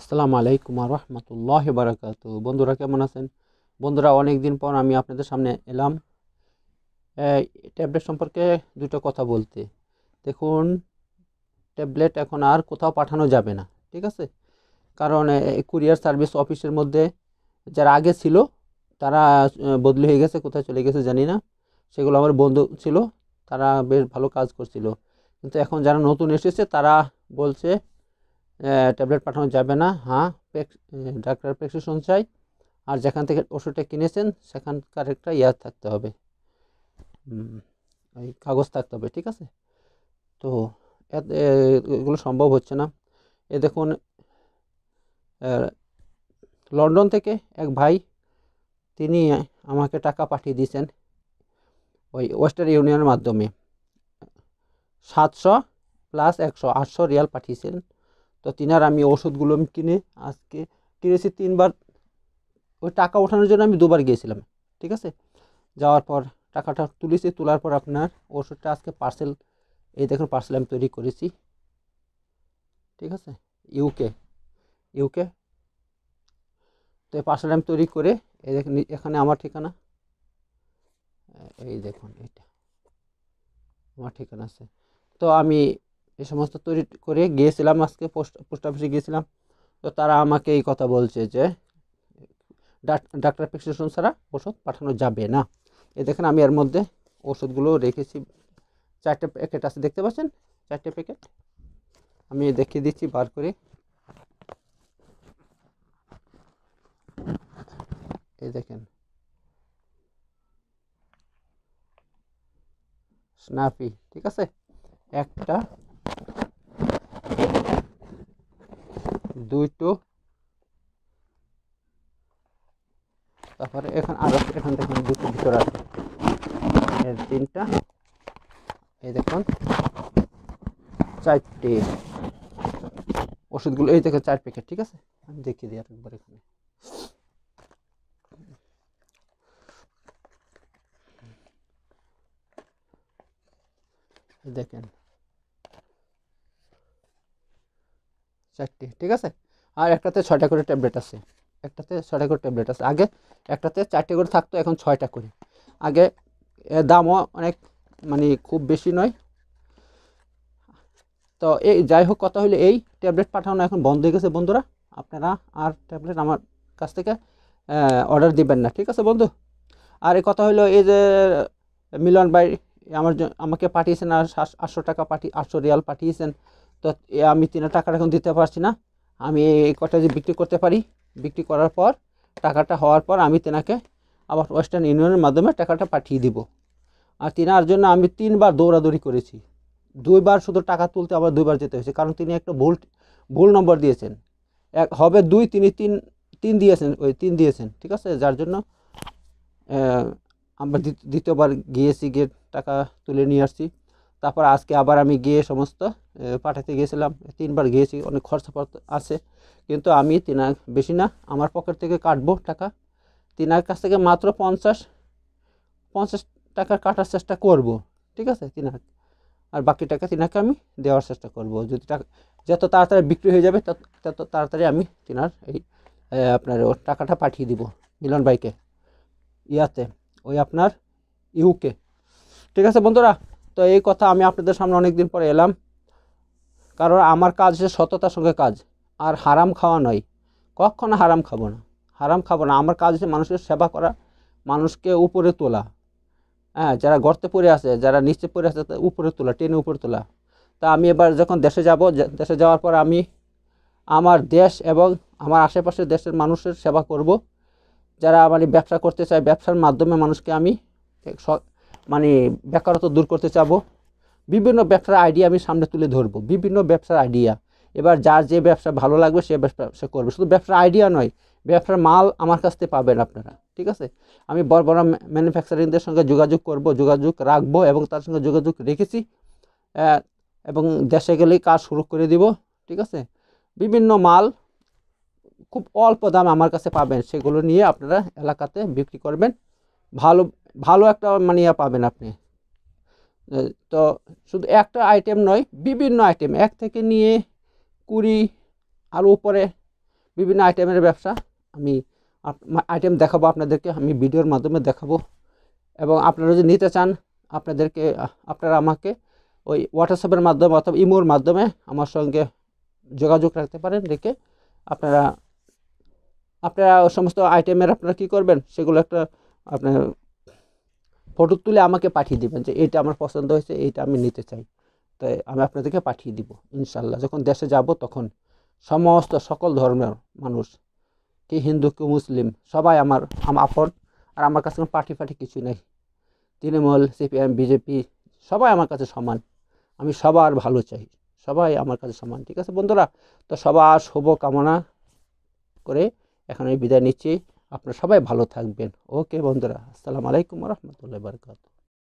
আসসালামু আলাইকুম রহমতুল্লাহ বারাকাত বন্ধুরা কেমন আছেন বন্ধুরা অনেক দিন পর আমি আপনাদের সামনে এলাম ট্যাবলেট সম্পর্কে দুটো কথা বলতে দেখুন ট্যাবলেট এখন আর কোথাও পাঠানো যাবে না ঠিক আছে কারণ কুরিয়ার সার্ভিস অফিসের মধ্যে যারা আগে ছিল তারা বদলি হয়ে গেছে কোথায় চলে গেছে জানি না সেগুলো আমার বন্ধু ছিল তারা বেশ ভালো কাজ করছিল কিন্তু এখন যারা নতুন এসেছে তারা বলছে ট্যাবলেট পাঠানো যাবে না হ্যাঁ ডাক্তার প্রেসক্রিপশন চাই আর যেখান থেকে ওষুধটা কিনেছেন সেখানকার একটা ইয়া থাকতে হবে ওই কাগজ থাকতে হবে ঠিক আছে তো এগুলো সম্ভব হচ্ছে না এ দেখুন লন্ডন থেকে এক ভাই তিনি আমাকে টাকা পাঠিয়ে দিয়েছেন ওই ওয়েস্টার্ন ইউনিয়নের মাধ্যমে সাতশো প্লাস একশো আটশো রিয়াল পাঠিয়েছিলেন তো তিনার আমি ওষুধগুলো আমি কিনে আজকে কিনেছি তিনবার ওই টাকা ওঠানোর জন্য আমি দুবার গিয়েছিলাম ঠিক আছে যাওয়ার পর টাকাটা তুলেছি তোলার পর আপনার ওষুধটা আজকে পার্সেল এই দেখুন পার্সেল আমি তৈরি করেছি ঠিক আছে ইউকে ইউকে তো এই পার্সেল আমি তৈরি করে এই দেখুন এখানে আমার ঠিকানা এই দেখুন এটা আমার ঠিকানা আছে তো আমি এই সমস্ত তৈরি করে গিয়েছিলাম আজকে পোস্ট পোস্ট অফিসে গিয়েছিলাম তো তারা আমাকে এই কথা বলছে যে ডাক্তার প্রেসক্রিপশন ছাড়া ওষুধ পাঠানো যাবে না এ দেখেন আমি এর মধ্যে ওষুধগুলো রেখেছি চারটে প্যাকেট আছে দেখতে পাচ্ছেন চারটে প্যাকেট আমি দেখিয়ে দিচ্ছি বার করে এই দেখেন স্নাপি ঠিক আছে একটা দুইটো তারপরে এখন আর এখান থেকে দুটো ভিতরে আছে এর তিনটা এই দেখুন চারটে ওষুধগুলো এই দেখো চার প্যাকেট ঠিক আছে আমি দেখিয়ে দিই একবার এখানে দেখেন চারটে ঠিক আছে আর একটাতে ছয়টা করে ট্যাবলেট আছে একটাতে ছয়টা করে ট্যাবলেট আছে আগে একটাতে চারটে করে থাকতো এখন ছয়টা করে আগে দামও অনেক মানে খুব বেশি নয় তো এই যাই হোক কথা হলে এই ট্যাবলেট পাঠানো এখন বন্ধ হয়ে গেছে বন্ধুরা আপনারা আর ট্যাবলেট আমার কাছ থেকে অর্ডার দিবেন না ঠিক আছে বন্ধু আর এই কথা হলো এই যে মিলন ভাই আমার আমাকে পাঠিয়েছেন আর আটশো টাকা পাঠিয়ে আটশো রিয়াল পাঠিয়েছেন তো আমি তিন টাকাটা এখন দিতে পারছি না আমি এই কটা যে বিক্রি করতে পারি বিক্রি করার পর টাকাটা হওয়ার পর আমি তেনাকে আবার ওয়েস্টার্ন ইউনিয়নের মাধ্যমে টাকাটা পাঠিয়ে দিব আর তেনার জন্য আমি তিনবার দৌড়াদৌড়ি করেছি দুইবার শুধু টাকা তুলতে আবার দুইবার যেতে হয়েছে কারণ তিনি একটা ভুল ভুল নম্বর দিয়েছেন এক হবে দুই তিনি তিন তিন দিয়েছেন ওই তিন দিয়েছেন ঠিক আছে যার জন্য আমরা দ্বিতীয়বার গিয়েছি গিয়ে টাকা তুলে নিয়ে আসছি তারপর আজকে আবার আমি গিয়ে সমস্ত পাঠাতে গিয়েছিলাম তিনবার গিয়েছি অনেক খরচাপত্র আছে কিন্তু আমি তিনার বেশি না আমার পকেট থেকে কাটবো টাকা তিনার কাছ থেকে মাত্র পঞ্চাশ পঞ্চাশ টাকা কাটার চেষ্টা করব ঠিক আছে তিনার আর বাকি টাকা তিনাকে আমি দেওয়ার চেষ্টা করব যদি টাকা যত তাড়াতাড়ি বিক্রি হয়ে যাবে তত তাড়াতাড়ি আমি তিনার এই আপনার টাকাটা পাঠিয়ে দিব মিলন ভাইকে ইয়াতে ওই আপনার ইউকে ঠিক আছে বন্ধুরা তো এই কথা আমি আপনাদের সামনে অনেক দিন পরে এলাম কারণ আমার কাজ সততার সঙ্গে কাজ আর হারাম খাওয়া নয় কখনো হারাম খাবো না হারাম খাবো না আমার কাজ মানুষের সেবা করা মানুষকে উপরে তোলা হ্যাঁ যারা গর্তে পড়ে আছে যারা নিচে পড়ে আছে উপরে তোলা টেনে উপরে তোলা তা আমি এবার যখন দেশে যাব দেশে যাওয়ার পর আমি আমার দেশ এবং আমার আশেপাশের দেশের মানুষের সেবা করব যারা আমার মানে ব্যবসা করতে চায় ব্যবসার মাধ্যমে মানুষকে আমি মানে বেকারত্ব দূর করতে চাব বিভিন্ন ব্যবসার আইডিয়া আমি সামনে তুলে ধরবো বিভিন্ন ব্যবসার আইডিয়া এবার যার যে ব্যবসা ভালো লাগবে সে ব্যবসা সে করবে শুধু ব্যবসার আইডিয়া নয় ব্যবসার মাল আমার কাছ থেকে পাবেন আপনারা ঠিক আছে আমি বড় বড় ম্যানুফ্যাকচারিংদের সঙ্গে যোগাযোগ করব যোগাযোগ রাখবো এবং তার সঙ্গে যোগাযোগ রেখেছি এবং দেশে গেলেই কাজ শুরু করে দিব ঠিক আছে বিভিন্ন মাল খুব অল্প দাম আমার কাছে পাবেন সেগুলো নিয়ে আপনারা এলাকাতে বিক্রি করবেন ভালো ভালো একটা মানে ইয়া পাবেন আপনি তো শুধু একটা আইটেম নয় বিভিন্ন আইটেম এক থেকে নিয়ে কুড়ি আর উপরে বিভিন্ন আইটেমের ব্যবসা আমি আইটেম দেখাবো আপনাদেরকে আমি ভিডিওর মাধ্যমে দেখাবো এবং আপনারা যদি নিতে চান আপনাদেরকে আপনারা আমাকে ওই হোয়াটসঅ্যাপের মাধ্যমে অথবা ইমোর মাধ্যমে আমার সঙ্গে যোগাযোগ রাখতে পারেন রেখে আপনারা আপনারা সমস্ত আইটেমের আপনারা কী করবেন সেগুলো একটা আপনার ফটো তুলে আমাকে পাঠিয়ে দেবেন যে এটা আমার পছন্দ হয়েছে এইটা আমি নিতে চাই তাই আমি আপনাদেরকে পাঠিয়ে দিব ইনশাল্লাহ যখন দেশে যাব তখন সমস্ত সকল ধর্মের মানুষ কি হিন্দু কি মুসলিম সবাই আমার আমার আপন আর আমার কাছে কোনো পার্টি ফার্টি কিছু নেই তৃণমূল সিপিএম বিজেপি সবাই আমার কাছে সমান আমি সবার ভালো চাই সবাই আমার কাছে সমান ঠিক আছে বন্ধুরা তো সবার শুভ কামনা করে এখন আমি বিদায় নিচ্ছি আপনারা সবাই ভালো থাকবেন ওকে বন্ধুরা আসসালামু আলাইকুম রহমতুল্লাহ বরকাত